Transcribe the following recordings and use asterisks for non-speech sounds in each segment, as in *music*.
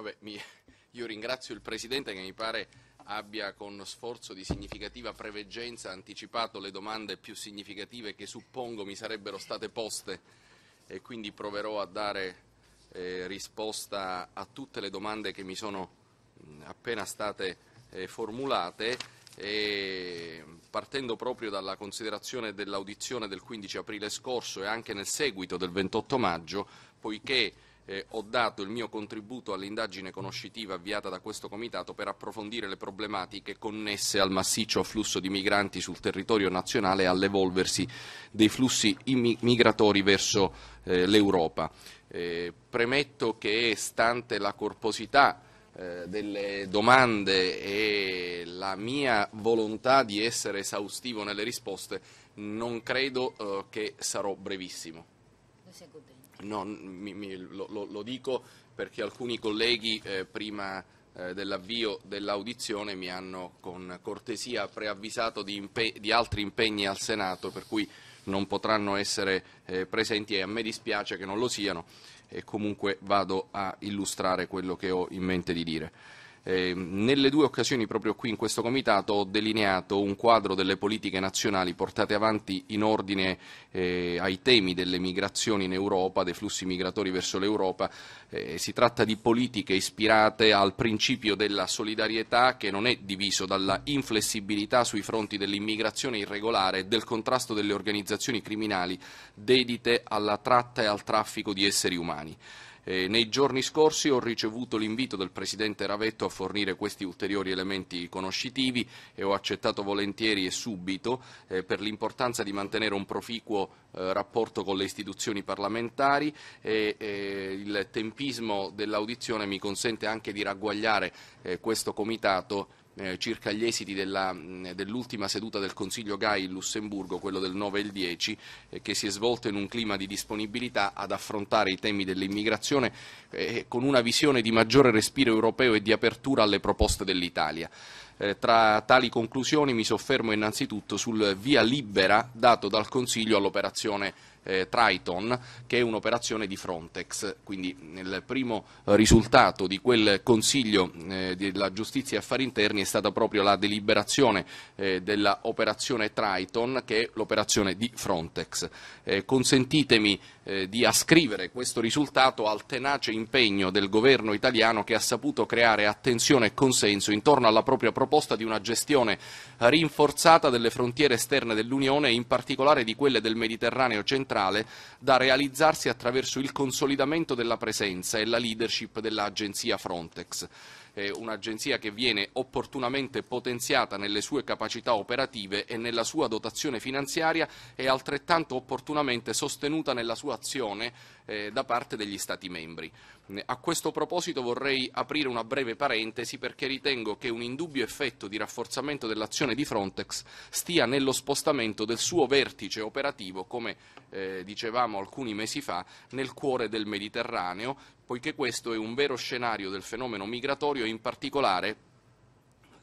Vabbè, mi, *laughs* io ringrazio il Presidente che mi pare abbia con sforzo di significativa preveggenza anticipato le domande più significative che suppongo mi sarebbero state poste e quindi proverò a dare eh, risposta a tutte le domande che mi sono mh, mm, appena state eh, formulate e partendo proprio dalla considerazione dell'audizione del 15 aprile scorso e anche nel seguito del 28 maggio, poiché eh, ho dato il mio contributo all'indagine conoscitiva avviata da questo comitato per approfondire le problematiche connesse al massiccio afflusso di migranti sul territorio nazionale e all'evolversi dei flussi migratori verso eh, l'Europa. Eh, premetto che, stante la corposità eh, delle domande e la mia volontà di essere esaustivo nelle risposte, non credo eh, che sarò brevissimo non, mi, mi, lo, lo, dico perché alcuni colleghi eh, prima eh, dell'avvio dell'audizione mi hanno con cortesia preavvisato di, impe di altri impegni al Senato per cui non potranno essere eh, presenti e a me dispiace che non lo siano e comunque vado a illustrare quello che ho in mente di dire. Eh, nelle due occasioni proprio qui in questo comitato ho delineato un quadro delle politiche nazionali portate avanti in ordine eh, ai temi delle migrazioni in Europa, dei flussi migratori verso l'Europa. Eh, si tratta di politiche ispirate al principio della solidarietà che non è diviso dalla inflessibilità sui fronti dell'immigrazione irregolare e del contrasto delle organizzazioni criminali dedite alla tratta e al traffico di esseri umani. Eh, nei giorni scorsi ho ricevuto l'invito del Presidente Ravetto a fornire questi ulteriori elementi conoscitivi e ho accettato volentieri e subito eh, per l'importanza di mantenere un proficuo eh, rapporto con le istituzioni parlamentari e il tempismo dell'audizione mi consente anche di ragguagliare eh, questo Comitato eh, circa gli esiti della, dell'ultima seduta del Consiglio GAI in Lussemburgo, quello del 9 e il 10, eh, che si è svolto in un clima di disponibilità ad affrontare i temi dell'immigrazione eh, con una visione di maggiore respiro europeo e di apertura alle proposte dell'Italia. Eh, tra tali conclusioni mi soffermo innanzitutto sul via libera dato dal Consiglio all'operazione eh, Triton, che è un'operazione di Frontex. Quindi nel primo risultato di quel Consiglio eh, della Giustizia e Affari Interni è stata proprio la deliberazione eh, dell'operazione Triton, che è l'operazione di Frontex. Eh, consentitemi eh, di ascrivere questo risultato al tenace impegno del governo italiano che ha saputo creare attenzione e consenso intorno alla propria proposta di una gestione rinforzata delle frontiere esterne dell'Unione e in particolare di quelle del Mediterraneo centrale da realizzarsi attraverso il consolidamento della presenza e la leadership dell'agenzia Frontex eh, un'agenzia che viene opportunamente potenziata nelle sue capacità operative e nella sua dotazione finanziaria e altrettanto opportunamente sostenuta nella sua azione eh, da parte degli Stati membri. A questo proposito vorrei aprire una breve parentesi perché ritengo che un indubbio effetto di rafforzamento dell'azione di Frontex stia nello spostamento del suo vertice operativo, come eh, dicevamo alcuni mesi fa, nel cuore del Mediterraneo, poiché questo è un vero scenario del fenomeno migratorio e in particolare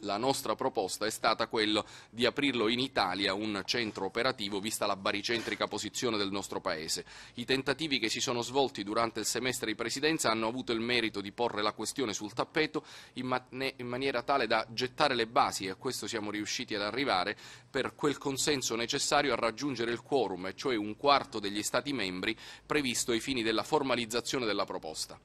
la nostra proposta è stata quella di aprirlo in Italia un centro operativo vista la baricentrica posizione del nostro Paese. I tentativi che si sono svolti durante il semestre di presidenza hanno avuto il merito di porre la questione sul tappeto in, ma in maniera tale da gettare le basi, e a questo siamo riusciti ad arrivare, per quel consenso necessario a raggiungere il quorum, cioè un quarto degli Stati membri previsto ai fini della formalizzazione della proposta.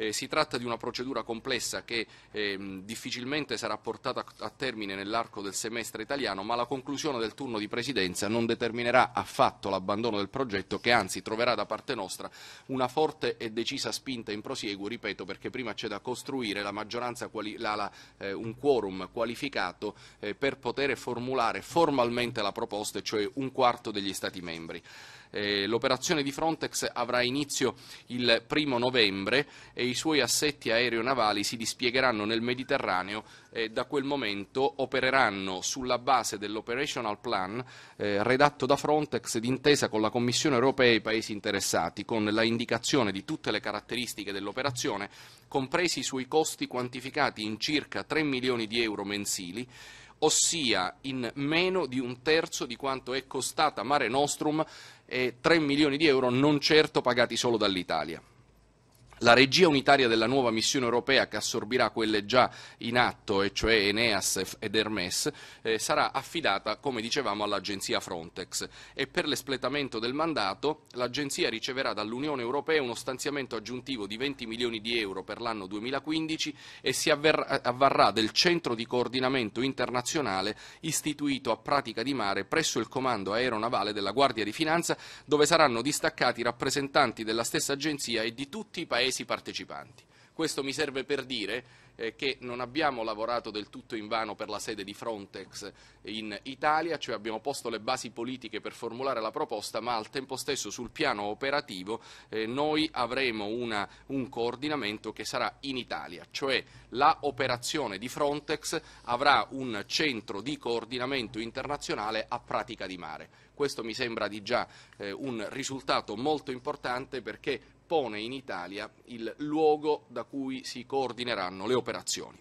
Eh, si tratta di una procedura complessa che ehm, difficilmente sarà portata a termine nell'arco del semestre italiano, ma la conclusione del turno di presidenza non determinerà affatto l'abbandono del progetto che anzi troverà da parte nostra una forte e decisa spinta in prosieguo, ripeto, perché prima c'è da costruire la maggioranza, la, la, eh, un quorum qualificato eh, per poter formulare formalmente la proposta, cioè un quarto degli Stati membri. Eh, l'operazione di Frontex avrà inizio il primo novembre e i suoi assetti aeronavali si dispiegheranno nel Mediterraneo e da quel momento opereranno sulla base dell'Operational Plan eh, redatto da Frontex d'intesa con la Commissione europea e i Paesi interessati, con la indicazione di tutte le caratteristiche dell'operazione, compresi i suoi costi quantificati in circa 3 milioni di euro mensili, ossia in meno di un terzo di quanto è costata Mare Nostrum e 3 milioni di euro non certo pagati solo dall'Italia. La regia unitaria della nuova missione europea che assorbirà quelle già in atto, e cioè Eneas ed Hermes, eh, sarà affidata, come dicevamo, all'agenzia Frontex e per l'espletamento del mandato l'agenzia riceverà dall'Unione Europea uno stanziamento aggiuntivo di 20 milioni di euro per l'anno 2015 e si avverrà, avvarrà del centro di coordinamento internazionale istituito a Pratica di Mare presso il comando aeronavale della Guardia di Finanza dove saranno distaccati rappresentanti della stessa agenzia e di tutti i paesi Paesi partecipanti. Questo mi serve per dire eh, che non abbiamo lavorato del tutto in vano per la sede di Frontex in Italia, cioè abbiamo posto le basi politiche per formulare la proposta, ma al tempo stesso sul piano operativo eh, noi avremo una, un coordinamento che sarà in Italia, cioè la operazione di Frontex avrà un centro di coordinamento internazionale a pratica di mare. Questo mi sembra di già eh, un risultato molto importante perché pone in Italia il luogo da cui si coordineranno le operazioni.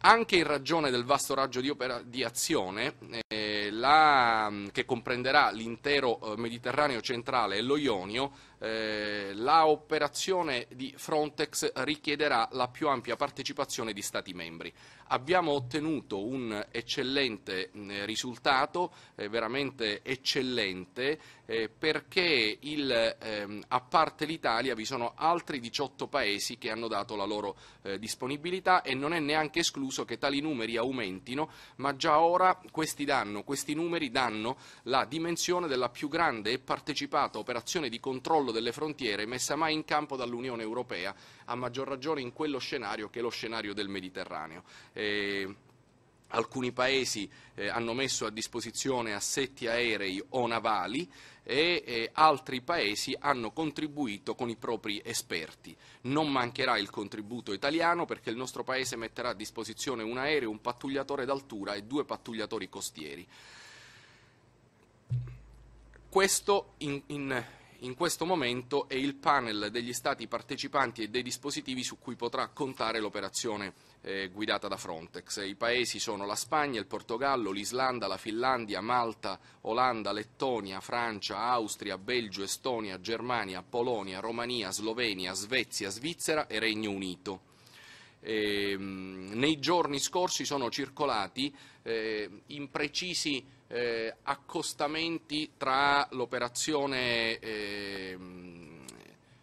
Anche in ragione del vasto raggio di, opera, di azione eh, la, che comprenderà l'intero eh, Mediterraneo centrale e lo Ionio, eh, la operazione di Frontex richiederà la più ampia partecipazione di Stati membri. Abbiamo ottenuto un eccellente eh, risultato, eh, veramente eccellente, eh, perché il, ehm, a parte l'Italia vi sono altri 18 Paesi che hanno dato la loro eh, disponibilità e non è neanche escluso che tali numeri aumentino, ma già ora questi, danno, questi numeri danno la dimensione della più grande e partecipata operazione di controllo controllo delle frontiere messa mai in campo dall'Unione Europea, a maggior ragione in quello scenario che è lo scenario del Mediterraneo. E alcuni paesi eh, hanno messo a disposizione assetti aerei o navali e eh, altri paesi hanno contribuito con i propri esperti. Non mancherà il contributo italiano perché il nostro paese metterà a disposizione un aereo, un pattugliatore d'altura e due pattugliatori costieri. Questo in, in in questo momento è il panel degli Stati partecipanti e dei dispositivi su cui potrà contare l'operazione eh, guidata da Frontex. I paesi sono la Spagna, il Portogallo, l'Islanda, la Finlandia, Malta, Olanda, Lettonia, Francia, Austria, Belgio, Estonia, Germania, Polonia, Romania, Slovenia, Svezia, Svizzera e Regno Unito. E, ehm, nei giorni scorsi sono circolati eh, imprecisi eh, accostamenti tra l'operazione eh,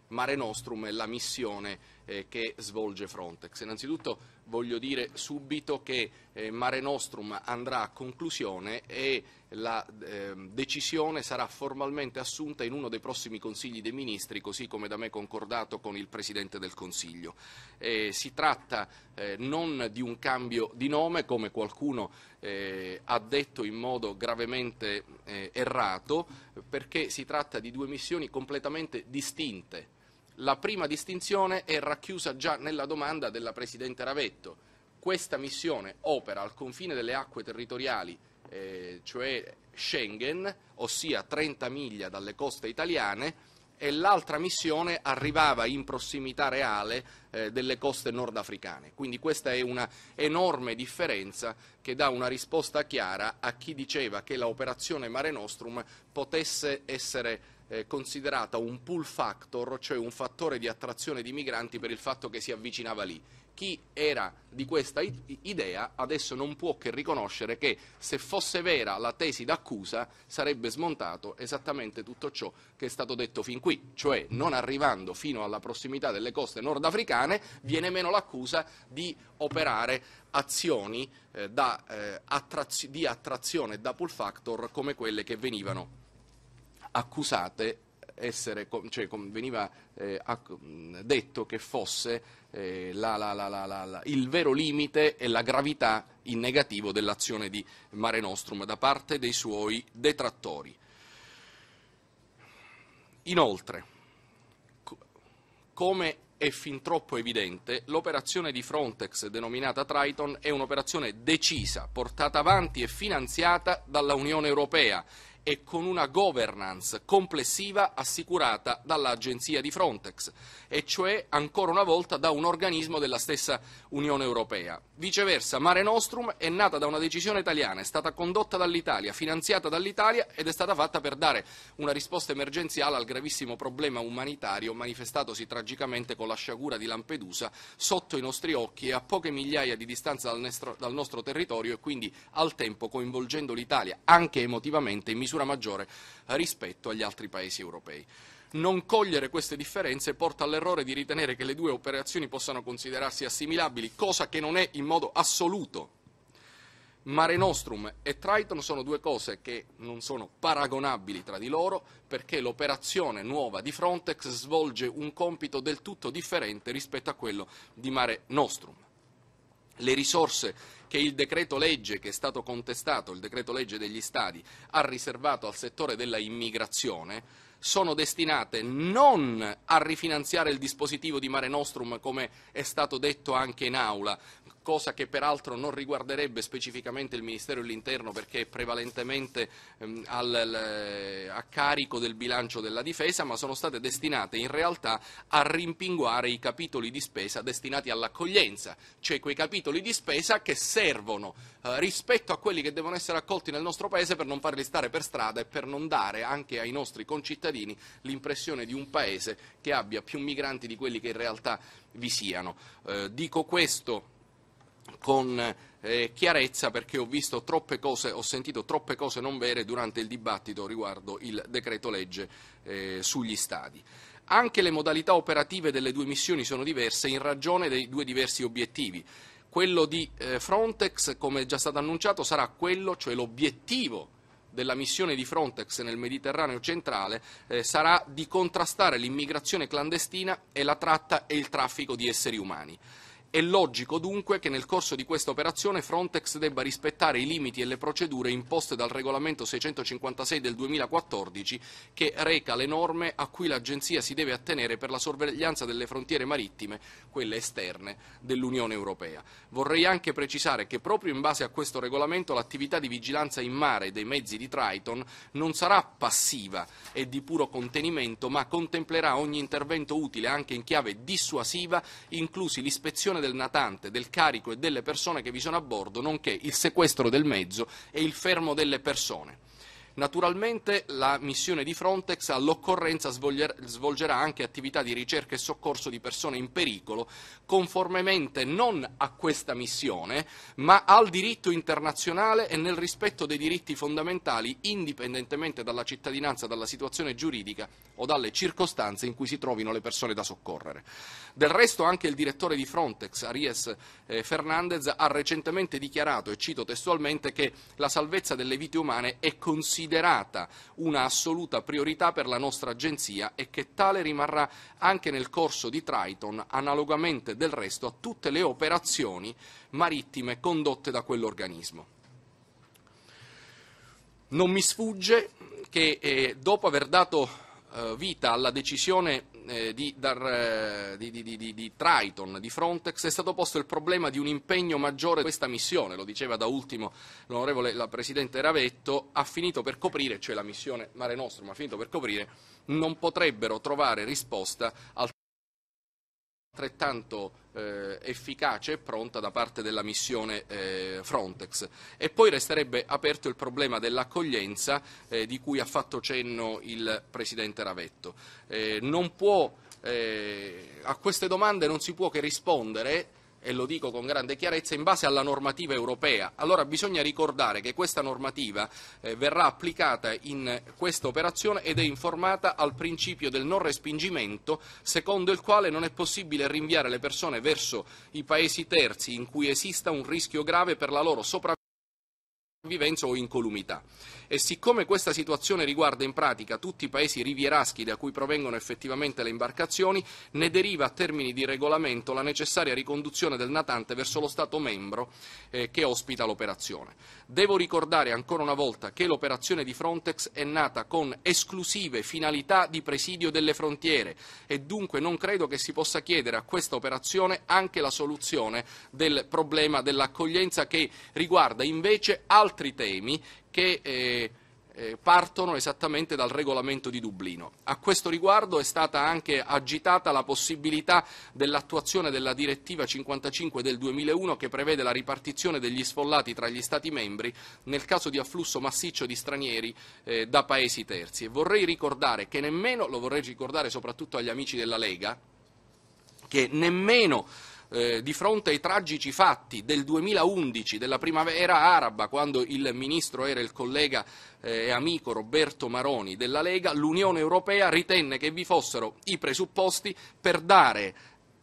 Mare Nostrum e la missione eh, che svolge Frontex. Innanzitutto voglio dire subito che eh, Mare Nostrum andrà a conclusione e la eh, decisione sarà formalmente assunta in uno dei prossimi Consigli dei Ministri, così come da me concordato con il Presidente del Consiglio. Eh, si tratta eh, non di un cambio di nome, come qualcuno eh, ha detto in modo gravemente eh, errato, perché si tratta di due missioni completamente distinte la prima distinzione è racchiusa già nella domanda della Presidente Ravetto. Questa missione opera al confine delle acque territoriali, eh, cioè Schengen, ossia 30 miglia dalle coste italiane, e l'altra missione arrivava in prossimità reale eh, delle coste nordafricane. Quindi questa è una enorme differenza che dà una risposta chiara a chi diceva che l'operazione Mare Nostrum potesse essere eh, considerata un pull factor, cioè un fattore di attrazione di migranti per il fatto che si avvicinava lì. Chi era di questa idea adesso non può che riconoscere che se fosse vera la tesi d'accusa sarebbe smontato esattamente tutto ciò che è stato detto fin qui, cioè non arrivando fino alla prossimità delle coste nordafricane viene meno l'accusa di operare azioni eh, da, eh, attraz- di attrazione da pull factor come quelle che venivano accusate essere, cioè, veniva eh, detto che fosse eh, la, la, la, il vero limite e la gravità in negativo dell'azione di Mare Nostrum da parte dei suoi detrattori. Inoltre, come è fin troppo evidente, l'operazione di Frontex denominata Triton è un'operazione decisa, portata avanti e finanziata dalla Unione Europea e con una governance complessiva assicurata dall'agenzia di Frontex, e cioè ancora una volta da un organismo della stessa Unione Europea. Viceversa, Mare Nostrum è nata da una decisione italiana, è stata condotta dall'Italia, finanziata dall'Italia ed è stata fatta per dare una risposta emergenziale al gravissimo problema umanitario manifestatosi tragicamente con la sciagura di Lampedusa sotto i nostri occhi e a poche migliaia di distanza dal nostro, dal nostro territorio e quindi al tempo coinvolgendo l'Italia anche emotivamente in misura misura maggiore eh, rispetto agli altri paesi europei. Non cogliere queste differenze porta all'errore di ritenere che le due operazioni possano considerarsi assimilabili, cosa che non è in modo assoluto. Mare Nostrum e Triton sono due cose che non sono paragonabili tra di loro perché l'operazione nuova di Frontex svolge un compito del tutto differente rispetto a quello di Mare Nostrum le risorse che il decreto legge che è stato contestato, il decreto legge degli stadi, ha riservato al settore della immigrazione sono destinate non a rifinanziare il dispositivo di Mare Nostrum come è stato detto anche in aula, cosa che peraltro non riguarderebbe specificamente il Ministero dell'Interno perché è prevalentemente ehm, al, al, a carico del bilancio della difesa, ma sono state destinate in realtà a rimpinguare i capitoli di spesa destinati all'accoglienza, cioè quei capitoli di spesa che servono eh, rispetto a quelli che devono essere accolti nel nostro Paese per non farli stare per strada e per non dare anche ai nostri concittadini l'impressione di un Paese che abbia più migranti di quelli che in realtà vi siano. Eh, dico questo con eh, chiarezza perché ho visto troppe cose, ho sentito troppe cose non vere durante il dibattito riguardo il decreto legge eh, sugli stadi. Anche le modalità operative delle due missioni sono diverse in ragione dei due diversi obiettivi. Quello di eh, Frontex, come è già stato annunciato, sarà quello, cioè l'obiettivo della missione di Frontex nel Mediterraneo centrale eh, sarà di contrastare l'immigrazione clandestina e la tratta e il traffico di esseri umani. È logico dunque che nel corso di questa operazione Frontex debba rispettare i limiti e le procedure imposte dal regolamento 656 del 2014 che reca le norme a cui l'Agenzia si deve attenere per la sorveglianza delle frontiere marittime, quelle esterne, dell'Unione Europea. Vorrei anche precisare che proprio in base a questo regolamento l'attività di vigilanza in mare dei mezzi di Triton non sarà passiva e di puro contenimento, ma contemplerà ogni intervento utile anche in chiave dissuasiva, inclusi l'ispezione del natante, del carico e delle persone che vi sono a bordo, nonché il sequestro del mezzo e il fermo delle persone. Naturalmente la missione di Frontex all'occorrenza svolgerà anche attività di ricerca e soccorso di persone in pericolo, conformemente non a questa missione, ma al diritto internazionale e nel rispetto dei diritti fondamentali, indipendentemente dalla cittadinanza, dalla situazione giuridica o dalle circostanze in cui si trovino le persone da soccorrere. Del resto anche il direttore di Frontex, Arias eh, Fernandez, ha recentemente dichiarato, e cito testualmente, che la salvezza delle vite umane è considerata una assoluta priorità per la nostra agenzia e che tale rimarrà anche nel corso di Triton, analogamente corrispondente del resto a tutte le operazioni marittime condotte da quell'organismo. Non mi sfugge che eh, dopo aver dato eh, vita alla decisione eh, di, dar, eh, di, di, di, Triton, di Frontex, è stato posto il problema di un impegno maggiore di questa missione, lo diceva da ultimo l'onorevole la Presidente Ravetto, ha finito per coprire, cioè la missione Mare Nostrum ha finito per coprire, non potrebbero trovare risposta al altrettanto eh, efficace e pronta da parte della missione eh, Frontex. E poi resterebbe aperto il problema dell'accoglienza eh, di cui ha fatto cenno il Presidente Ravetto. Eh, può, eh, a queste domande non si può che rispondere e lo dico con grande chiarezza, in base alla normativa europea. Allora bisogna ricordare che questa normativa eh, verrà applicata in questa operazione ed è informata al principio del non respingimento, secondo il quale non è possibile rinviare le persone verso i paesi terzi in cui esista un rischio grave per la loro sopravvivenza sopravvivenza o incolumità. E siccome questa situazione riguarda in pratica tutti i paesi rivieraschi da cui provengono effettivamente le imbarcazioni, ne deriva a termini di regolamento la necessaria riconduzione del natante verso lo Stato membro eh, che ospita l'operazione. Devo ricordare ancora una volta che l'operazione di Frontex è nata con esclusive finalità di presidio delle frontiere e dunque non credo che si possa chiedere a questa operazione anche la soluzione del problema dell'accoglienza che riguarda invece altri altri temi che eh, eh, partono esattamente dal regolamento di Dublino. A questo riguardo è stata anche agitata la possibilità dell'attuazione della direttiva 55 del 2001 che prevede la ripartizione degli sfollati tra gli Stati membri nel caso di afflusso massiccio di stranieri eh, da paesi terzi. E vorrei ricordare che nemmeno, lo vorrei ricordare soprattutto agli amici della Lega, che nemmeno eh, di fronte ai tragici fatti del 2011, della primavera araba, quando il ministro era il collega eh, e amico Roberto Maroni della Lega, l'Unione Europea ritenne che vi fossero i presupposti per dare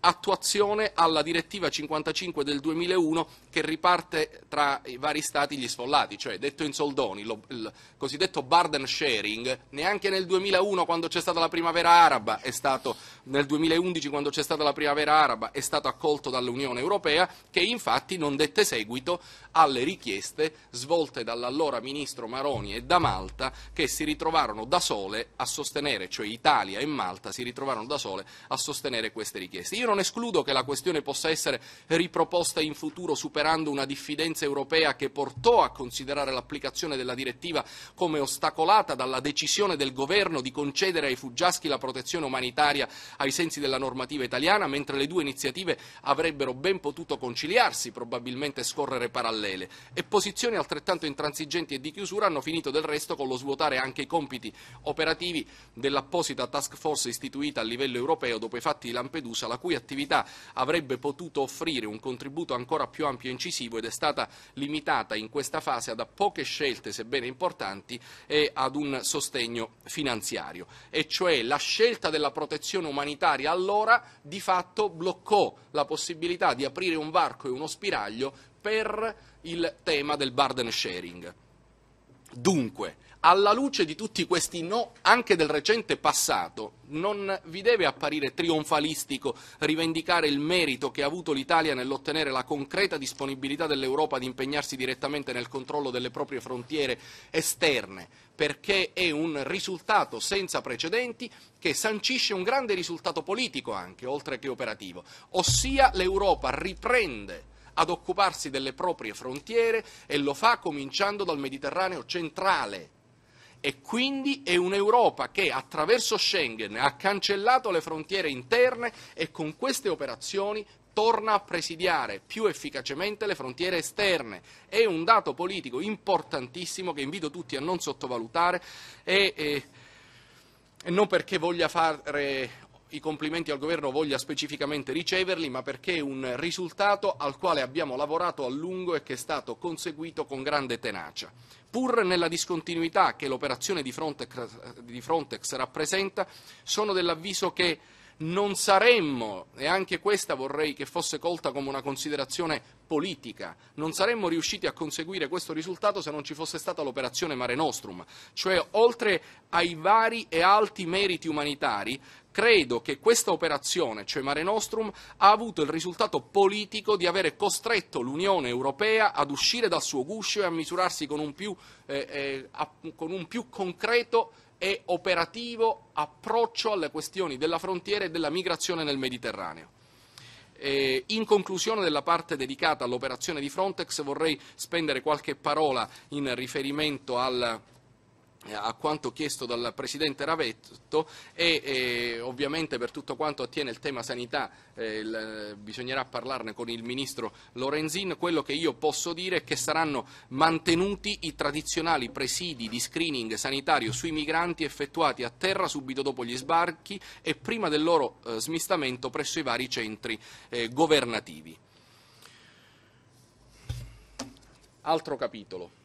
attuazione alla direttiva 55 del 2001 che riparte tra i vari stati gli sfollati, cioè detto in soldoni, lo, il cosiddetto burden sharing, neanche nel 2001 quando c'è stata la primavera araba, è stato, nel 2011 quando c'è stata la primavera araba è stato accolto dall'Unione Europea che infatti non dette seguito alle richieste svolte dall'allora ministro Maroni e da Malta che si ritrovarono da sole a sostenere, cioè Italia e Malta si ritrovarono da sole a sostenere queste richieste. Io non escludo che la questione possa essere riproposta in futuro superando una diffidenza europea che portò a considerare l'applicazione della direttiva come ostacolata dalla decisione del governo di concedere ai fuggiaschi la protezione umanitaria ai sensi della normativa italiana, mentre le due iniziative avrebbero ben potuto conciliarsi, probabilmente scorrere parallele. E posizioni altrettanto intransigenti e di chiusura hanno finito del resto con lo svuotare anche i compiti operativi dell'apposita task force istituita a livello europeo dopo i fatti di Lampedusa, la cui attività avrebbe potuto offrire un contributo ancora più ampio e incisivo ed è stata limitata in questa fase da poche scelte, sebbene importanti, e ad un sostegno finanziario. E cioè la scelta della protezione umanitaria allora di fatto bloccò la possibilità di aprire un varco e uno spiraglio per il tema del burden sharing. Dunque, alla luce di tutti questi no, anche del recente passato, non vi deve apparire trionfalistico rivendicare il merito che ha avuto l'Italia nell'ottenere la concreta disponibilità dell'Europa di impegnarsi direttamente nel controllo delle proprie frontiere esterne, perché è un risultato senza precedenti che sancisce un grande risultato politico anche, oltre che operativo, ossia l'Europa riprende ad occuparsi delle proprie frontiere e lo fa cominciando dal Mediterraneo centrale, e quindi è un'Europa che attraverso Schengen ha cancellato le frontiere interne e con queste operazioni torna a presidiare più efficacemente le frontiere esterne. È un dato politico importantissimo che invito tutti a non sottovalutare e, e, e non perché voglia fare i complimenti al governo voglia specificamente riceverli, ma perché è un risultato al quale abbiamo lavorato a lungo e che è stato conseguito con grande tenacia. Pur nella discontinuità che l'operazione di di Frontex rappresenta, sono dell'avviso che non saremmo, e anche questa vorrei che fosse colta come una considerazione politica, non saremmo riusciti a conseguire questo risultato se non ci fosse stata l'operazione Mare Nostrum, cioè oltre ai vari e alti meriti umanitari Credo che questa operazione, cioè Mare Nostrum, ha avuto il risultato politico di avere costretto l'Unione Europea ad uscire dal suo guscio e a misurarsi con un più, eh, eh, a, con un più concreto e operativo approccio alle questioni della frontiera e della migrazione nel Mediterraneo. Eh, in conclusione della parte dedicata all'operazione di Frontex vorrei spendere qualche parola in riferimento al eh, a quanto chiesto dal Presidente Ravetto e eh, ovviamente per tutto quanto attiene il tema sanità eh, il, eh, bisognerà parlarne con il Ministro Lorenzin, quello che io posso dire è che saranno mantenuti i tradizionali presidi di screening sanitario sui migranti effettuati a terra subito dopo gli sbarchi e prima del loro eh, smistamento presso i vari centri eh, governativi. Altro capitolo.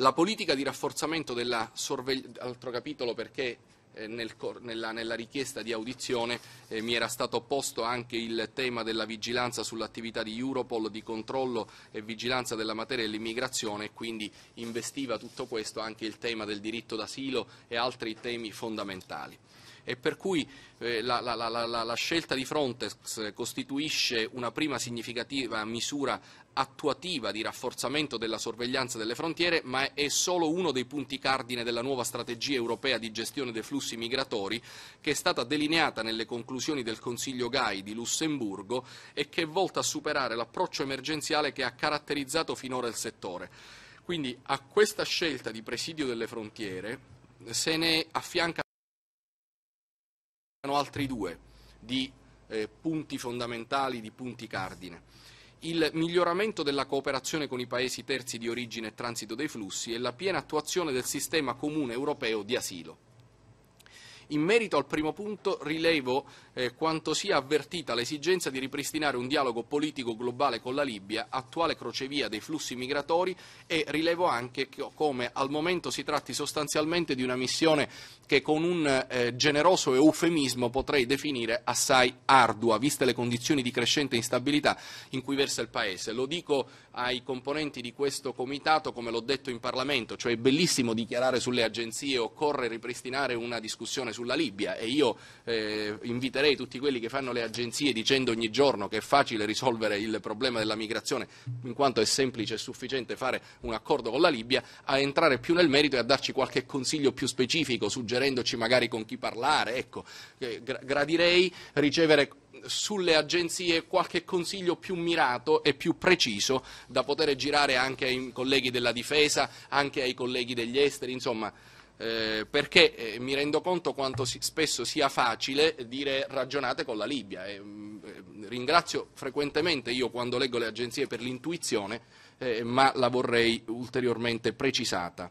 La politica di rafforzamento della sorveglianza, altro capitolo perché eh, nel, nella, nella, richiesta di audizione eh, mi era stato posto anche il tema della vigilanza sull'attività di Europol, di controllo e vigilanza della materia dell'immigrazione e quindi investiva tutto questo anche il tema del diritto d'asilo e altri temi fondamentali e per cui eh, la, la, la, la scelta di Frontex costituisce una prima significativa misura attuativa di rafforzamento della sorveglianza delle frontiere, ma è solo uno dei punti cardine della nuova strategia europea di gestione dei flussi migratori che è stata delineata nelle conclusioni del Consiglio GAI di Lussemburgo e che è volta a superare l'approccio emergenziale che ha caratterizzato finora il settore. Quindi a questa scelta di presidio delle frontiere se ne affianca altri due di eh, punti fondamentali, di punti cardine. Il miglioramento della cooperazione con i paesi terzi di origine e transito dei flussi e la piena attuazione del sistema comune europeo di asilo. In merito al primo punto rilevo eh, quanto sia avvertita l'esigenza di ripristinare un dialogo politico globale con la Libia, attuale crocevia dei flussi migratori e rilevo anche che, come al momento si tratti sostanzialmente di una missione che con un eh, generoso eufemismo potrei definire assai ardua, viste le condizioni di crescente instabilità in cui versa il Paese. Lo dico ai componenti di questo comitato, come l'ho detto in Parlamento, cioè è bellissimo dichiarare sulle agenzie occorre ripristinare una discussione sulla Libia e io eh, inviterei tutti quelli che fanno le agenzie dicendo ogni giorno che è facile risolvere il problema della migrazione in quanto è semplice e sufficiente fare un accordo con la Libia a entrare più nel merito e a darci qualche consiglio più specifico suggerendoci magari con chi parlare. Ecco, eh, gradirei ricevere sulle agenzie qualche consiglio più mirato e più preciso da poter girare anche ai colleghi della difesa, anche ai colleghi degli esteri, insomma eh, perché eh, mi rendo conto quanto si, spesso sia facile dire ragionate con la Libia. E, mh, mm, eh, ringrazio frequentemente io quando leggo le agenzie per l'intuizione, eh, ma la vorrei ulteriormente precisata.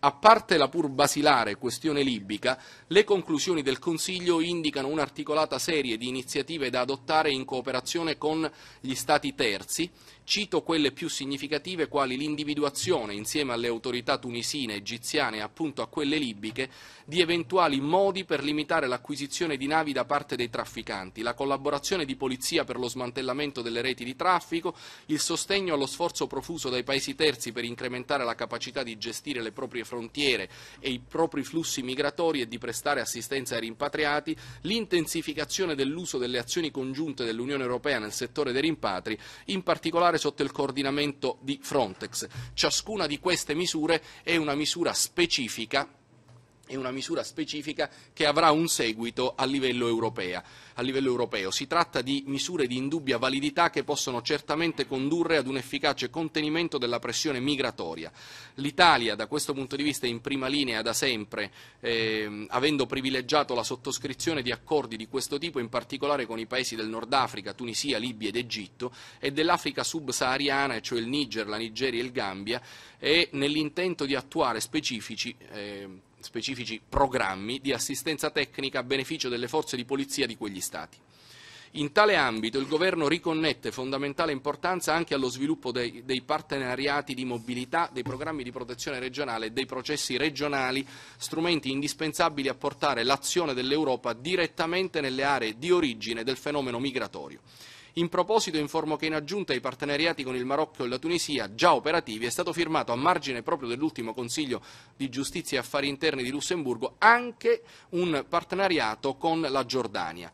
A parte la pur basilare questione libica, le conclusioni del Consiglio indicano un'articolata serie di iniziative da adottare in cooperazione con gli Stati terzi Cito quelle più significative quali l'individuazione, insieme alle autorità tunisine, egiziane e appunto a quelle libiche, di eventuali modi per limitare l'acquisizione di navi da parte dei trafficanti, la collaborazione di polizia per lo smantellamento delle reti di traffico, il sostegno allo sforzo profuso dai paesi terzi per incrementare la capacità di gestire le proprie frontiere e i propri flussi migratori e di prestare assistenza ai rimpatriati, l'intensificazione dell'uso delle azioni congiunte dell'Unione Europea nel settore dei rimpatri, in particolare entrare sotto il coordinamento di Frontex. Ciascuna di queste misure è una misura specifica è una misura specifica che avrà un seguito a livello, europea, a livello, europeo. Si tratta di misure di indubbia validità che possono certamente condurre ad un efficace contenimento della pressione migratoria. L'Italia da questo punto di vista è in prima linea da sempre, eh, avendo privilegiato la sottoscrizione di accordi di questo tipo, in particolare con i paesi del Nord Africa, Tunisia, Libia ed Egitto, e dell'Africa subsahariana, cioè il Niger, la Nigeria e il Gambia, e nell'intento di attuare specifici eh, specifici programmi di assistenza tecnica a beneficio delle forze di polizia di quegli Stati. In tale ambito il Governo riconnette fondamentale importanza anche allo sviluppo dei, dei, partenariati di mobilità, dei programmi di protezione regionale e dei processi regionali, strumenti indispensabili a portare l'azione dell'Europa direttamente nelle aree di origine del fenomeno migratorio. In proposito informo che in aggiunta ai partenariati con il Marocco e la Tunisia già operativi è stato firmato a margine proprio dell'ultimo Consiglio di Giustizia e Affari Interni di Lussemburgo anche un partenariato con la Giordania.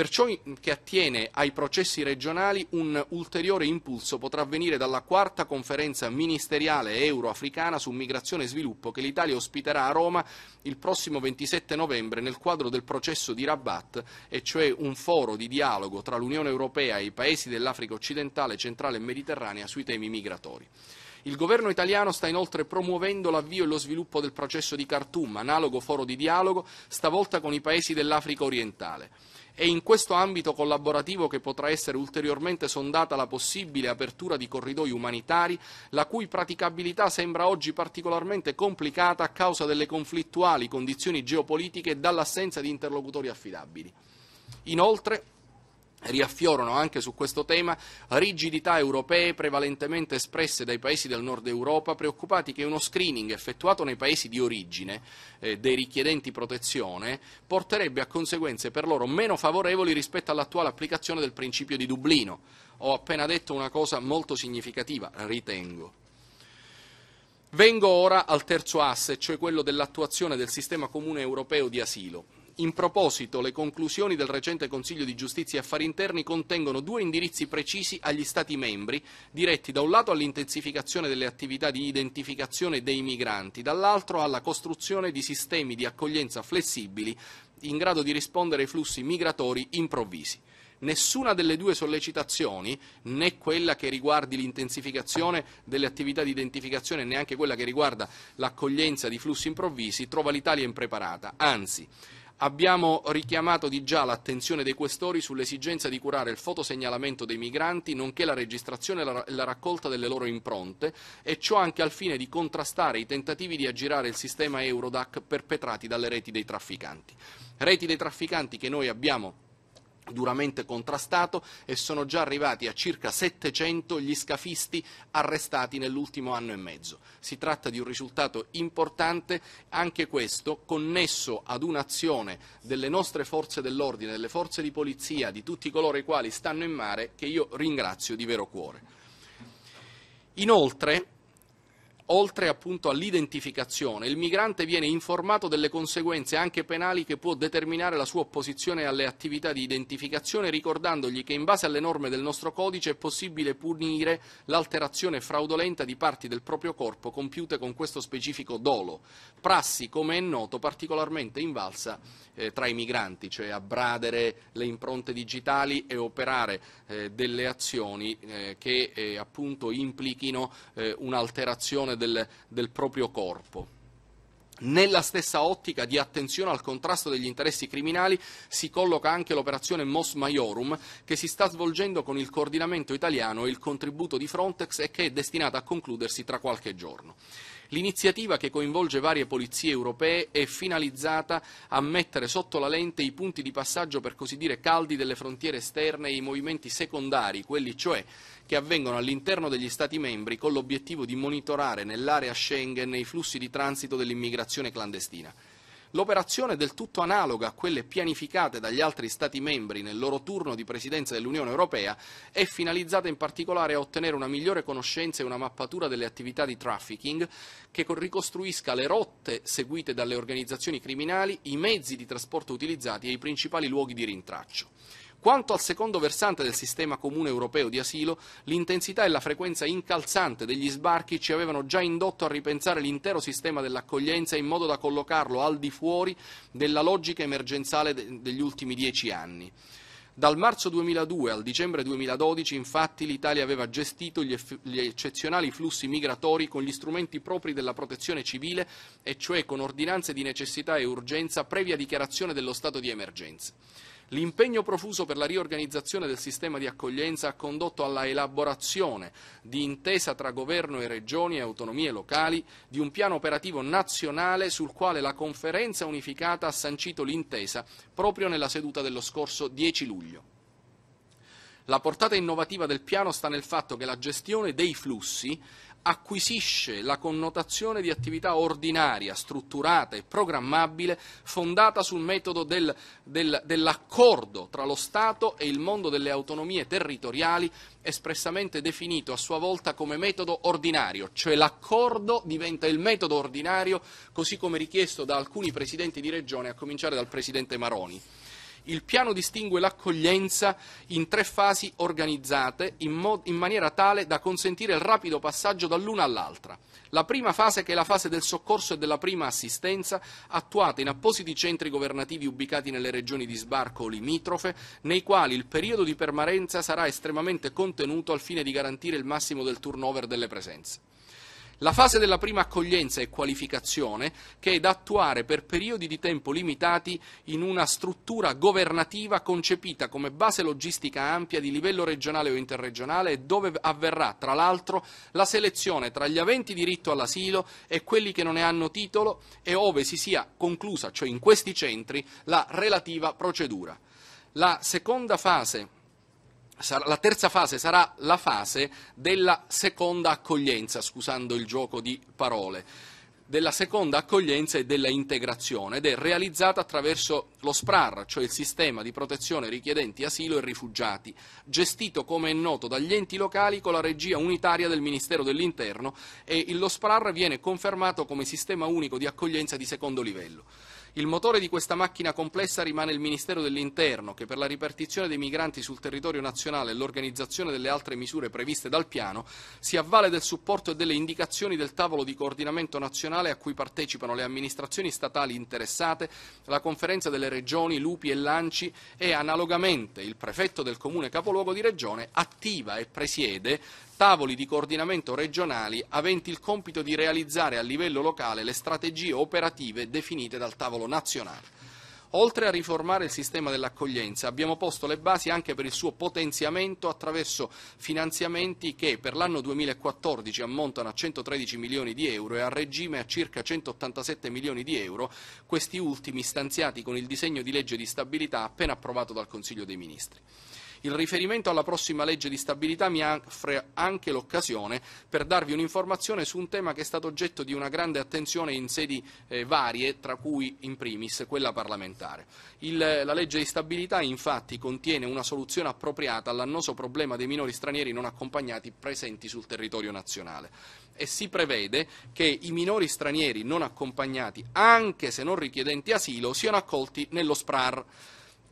Per ciò che attiene ai processi regionali, un ulteriore impulso potrà venire dalla quarta conferenza ministeriale euroafricana su migrazione e sviluppo che l'Italia ospiterà a Roma il prossimo 27 novembre nel quadro del processo di Rabat, e cioè un foro di dialogo tra l'Unione Europea e i paesi dell'Africa occidentale, centrale e mediterranea sui temi migratori. Il governo italiano sta inoltre promuovendo l'avvio e lo sviluppo del processo di Khartoum, analogo foro di dialogo, stavolta con i paesi dell'Africa orientale. È in questo ambito collaborativo che potrà essere ulteriormente sondata la possibile apertura di corridoi umanitari, la cui praticabilità sembra oggi particolarmente complicata a causa delle conflittuali condizioni geopolitiche e dall'assenza di interlocutori affidabili. Inoltre, riaffiorano anche su questo tema rigidità europee prevalentemente espresse dai paesi del nord Europa, preoccupati che uno screening effettuato nei paesi di origine eh, dei richiedenti protezione porterebbe a conseguenze per loro meno favorevoli rispetto all'attuale applicazione del principio di Dublino. Ho appena detto una cosa molto significativa, ritengo. Vengo ora al terzo asse, cioè quello dell'attuazione del sistema comune europeo di asilo. In proposito, le conclusioni del recente Consiglio di Giustizia e Affari Interni contengono due indirizzi precisi agli Stati membri, diretti da un lato all'intensificazione delle attività di identificazione dei migranti, dall'altro alla costruzione di sistemi di accoglienza flessibili in grado di rispondere ai flussi migratori improvvisi. Nessuna delle due sollecitazioni, né quella che riguardi l'intensificazione delle attività di identificazione, né anche quella che riguarda l'accoglienza di flussi improvvisi, trova l'Italia impreparata. Anzi, Abbiamo richiamato di già l'attenzione dei questori sull'esigenza di curare il fotosegnalamento dei migranti, nonché la registrazione e la raccolta delle loro impronte, e ciò anche al fine di contrastare i tentativi di aggirare il sistema Eurodac perpetrati dalle reti dei trafficanti. Reti dei trafficanti che noi abbiamo duramente contrastato e sono già arrivati a circa 700 gli scafisti arrestati nell'ultimo anno e mezzo. Si tratta di un risultato importante, anche questo connesso ad un'azione delle nostre forze dell'ordine, delle forze di polizia, di tutti coloro i quali stanno in mare, che io ringrazio di vero cuore. Inoltre, oltre appunto all'identificazione, il migrante viene informato delle conseguenze anche penali che può determinare la sua opposizione alle attività di identificazione, ricordandogli che in base alle norme del nostro codice è possibile punire l'alterazione fraudolenta di parti del proprio corpo compiute con questo specifico dolo, prassi come è noto particolarmente invalsa eh, tra i migranti, cioè abbradere le impronte digitali e operare eh, delle azioni eh, che eh, appunto implichino eh, un'alterazione del, del proprio corpo. Nella stessa ottica di attenzione al contrasto degli interessi criminali si colloca anche l'operazione Mos Maiorum che si sta svolgendo con il coordinamento italiano e il contributo di Frontex e che è destinata a concludersi tra qualche giorno. L'iniziativa che coinvolge varie polizie europee è finalizzata a mettere sotto la lente i punti di passaggio per così dire caldi delle frontiere esterne e i movimenti secondari, quelli cioè che avvengono all'interno degli Stati membri con l'obiettivo di monitorare nell'area Schengen i flussi di transito dell'immigrazione clandestina. L'operazione del tutto analoga a quelle pianificate dagli altri Stati membri nel loro turno di presidenza dell'Unione Europea, è finalizzata in particolare a ottenere una migliore conoscenza e una mappatura delle attività di trafficking che ricostruisca le rotte seguite dalle organizzazioni criminali, i mezzi di trasporto utilizzati e i principali luoghi di rintraccio. Quanto al secondo versante del sistema comune europeo di asilo, l'intensità e la frequenza incalzante degli sbarchi ci avevano già indotto a ripensare l'intero sistema dell'accoglienza in modo da collocarlo al di fuori della logica emergenziale degli ultimi dieci anni. Dal marzo 2002 al dicembre 2012, infatti, l'Italia aveva gestito gli, gli, eccezionali flussi migratori con gli strumenti propri della protezione civile, e cioè con ordinanze di necessità e urgenza previa dichiarazione dello stato di emergenza. L'impegno profuso per la riorganizzazione del sistema di accoglienza ha condotto alla elaborazione di intesa tra governo e regioni e autonomie locali di un piano operativo nazionale sul quale la conferenza unificata ha sancito l'intesa proprio nella seduta dello scorso 10 luglio. La portata innovativa del piano sta nel fatto che la gestione dei flussi acquisisce la connotazione di attività ordinaria, strutturata e programmabile, fondata sul metodo del, del, dell'accordo tra lo Stato e il mondo delle autonomie territoriali, espressamente definito a sua volta come metodo ordinario, cioè l'accordo diventa il metodo ordinario, così come richiesto da alcuni presidenti di regione, a cominciare dal presidente Maroni. Il piano distingue l'accoglienza in tre fasi organizzate in, mod- in maniera tale da consentire il rapido passaggio dall'una all'altra. La prima fase, che è la fase del soccorso e della prima assistenza, attuata in appositi centri governativi ubicati nelle regioni di sbarco o limitrofe, nei quali il periodo di permanenza sarà estremamente contenuto al fine di garantire il massimo del turnover delle presenze. La fase della prima accoglienza e qualificazione che è da attuare per periodi di tempo limitati in una struttura governativa concepita come base logistica ampia di livello regionale o interregionale e dove avverrà, tra l'altro, la selezione tra gli aventi diritto all'asilo e quelli che non ne hanno titolo e ove si sia conclusa, cioè in questi centri, la relativa procedura. La seconda fase la terza fase sarà la fase della seconda accoglienza, scusando il gioco di parole, della seconda accoglienza e della integrazione ed è realizzata attraverso lo SPRAR, cioè il sistema di protezione richiedenti asilo e rifugiati, gestito come è noto dagli enti locali con la regia unitaria del Ministero dell'Interno e lo SPRAR viene confermato come sistema unico di accoglienza di secondo livello. Il motore di questa macchina complessa rimane il Ministero dell'Interno, che per la ripartizione dei migranti sul territorio nazionale e l'organizzazione delle altre misure previste dal piano si avvale del supporto e delle indicazioni del tavolo di coordinamento nazionale a cui partecipano le amministrazioni statali interessate, la conferenza delle regioni, l'UPI e l'ANCI e analogamente il prefetto del comune capoluogo di regione attiva e presiede tavoli di coordinamento regionali aventi il compito di realizzare a livello locale le strategie operative definite dal tavolo nazionale. Oltre a riformare il sistema dell'accoglienza, abbiamo posto le basi anche per il suo potenziamento attraverso finanziamenti che per l'anno 2014 ammontano a 113 milioni di euro e a regime a circa 187 milioni di euro, questi ultimi stanziati con il disegno di legge di stabilità appena approvato dal Consiglio dei Ministri. Il riferimento alla prossima legge di stabilità mi offre anche l'occasione per darvi un'informazione su un tema che è stato oggetto di una grande attenzione in sedi eh, varie, tra cui in primis quella parlamentare. Il, la legge di stabilità infatti contiene una soluzione appropriata all'annoso problema dei minori stranieri non accompagnati presenti sul territorio nazionale e si prevede che i minori stranieri non accompagnati, anche se non richiedenti asilo, siano accolti nello SPRAR.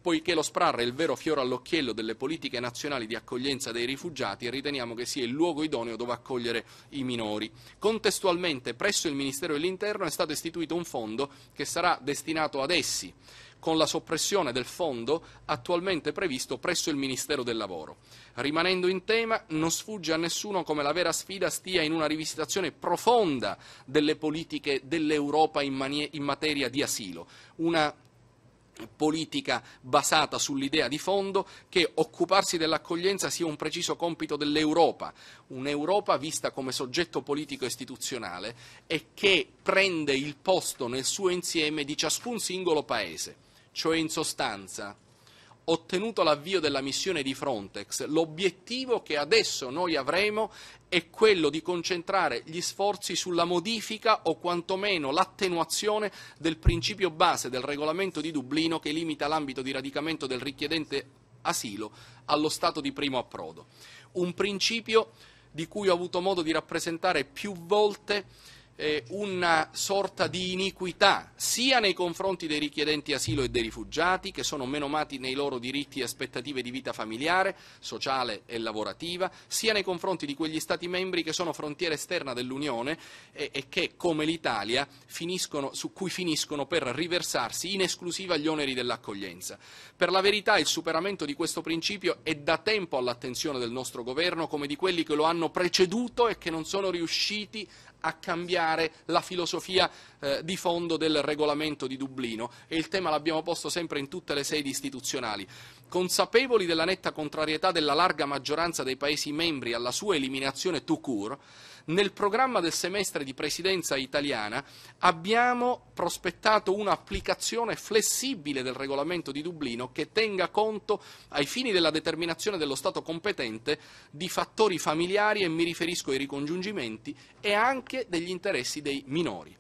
Poiché lo SPRAR è il vero fiore all'occhiello delle politiche nazionali di accoglienza dei rifugiati, riteniamo che sia il luogo idoneo dove accogliere i minori. Contestualmente, presso il Ministero dell'Interno è stato istituito un fondo che sarà destinato ad essi con la soppressione del fondo attualmente previsto presso il Ministero del Lavoro. Rimanendo in tema, non sfugge a nessuno come la vera sfida stia in una rivisitazione profonda delle politiche dell'Europa in, in materia di asilo, una politica basata sull'idea di fondo che occuparsi dell'accoglienza sia un preciso compito dell'Europa, un'Europa vista come soggetto politico istituzionale e che prende il posto nel suo insieme di ciascun singolo paese, cioè in sostanza ottenuto l'avvio della missione di Frontex, l'obiettivo che adesso noi avremo è quello di concentrare gli sforzi sulla modifica o quantomeno l'attenuazione del principio base del regolamento di Dublino che limita l'ambito di radicamento del richiedente asilo allo stato di primo approdo. Un principio di cui ho avuto modo di rappresentare più volte eh, una sorta di iniquità sia nei confronti dei richiedenti asilo e dei rifugiati che sono menomati nei loro diritti e aspettative di vita familiare, sociale e lavorativa, sia nei confronti di quegli Stati membri che sono frontiera esterna dell'Unione e, e che, come l'Italia, su cui finiscono per riversarsi in esclusiva gli oneri dell'accoglienza. Per la verità il superamento di questo principio è da tempo all'attenzione del nostro Governo come di quelli che lo hanno preceduto e che non sono riusciti a cambiare la filosofia eh, di fondo del regolamento di Dublino e il tema l'abbiamo posto sempre in tutte le sedi istituzionali. Consapevoli della netta contrarietà della larga maggioranza dei Paesi membri alla sua eliminazione tout court, nel programma del semestre di presidenza italiana abbiamo prospettato un'applicazione flessibile del regolamento di Dublino che tenga conto, ai fini della determinazione dello Stato competente, di fattori familiari, e mi riferisco ai ricongiungimenti, e anche degli interessi dei minori.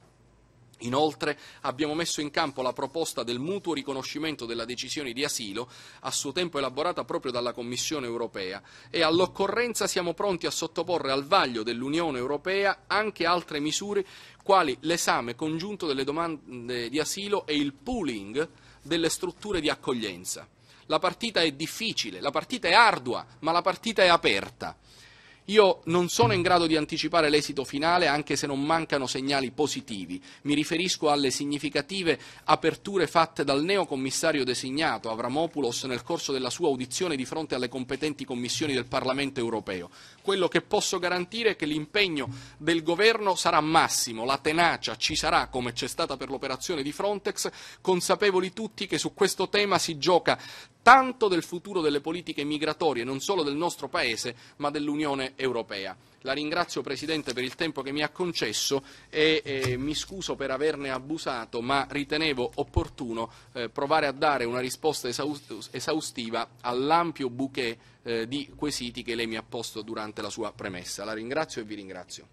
Inoltre abbiamo messo in campo la proposta del mutuo riconoscimento della decisione di asilo, a suo tempo elaborata proprio dalla Commissione europea, e all'occorrenza siamo pronti a sottoporre al vaglio dell'Unione europea anche altre misure quali l'esame congiunto delle domande di asilo e il pooling delle strutture di accoglienza. La partita è difficile, la partita è ardua, ma la partita è aperta. Io non sono in grado di anticipare l'esito finale anche se non mancano segnali positivi. Mi riferisco alle significative aperture fatte dal neocommissario designato Avramopoulos nel corso della sua audizione di fronte alle competenti commissioni del Parlamento europeo. Quello che posso garantire è che l'impegno del governo sarà massimo, la tenacia ci sarà come c'è stata per l'operazione di Frontex, consapevoli tutti che su questo tema si gioca tanto del futuro delle politiche migratorie, non solo del nostro Paese, ma dell'Unione Europea. La ringrazio Presidente per il tempo che mi ha concesso e eh, mi scuso per averne abusato, ma ritenevo opportuno eh, provare a dare una risposta esaustiva all'ampio bouquet eh, di quesiti che lei mi ha posto durante la sua premessa. La ringrazio e vi ringrazio.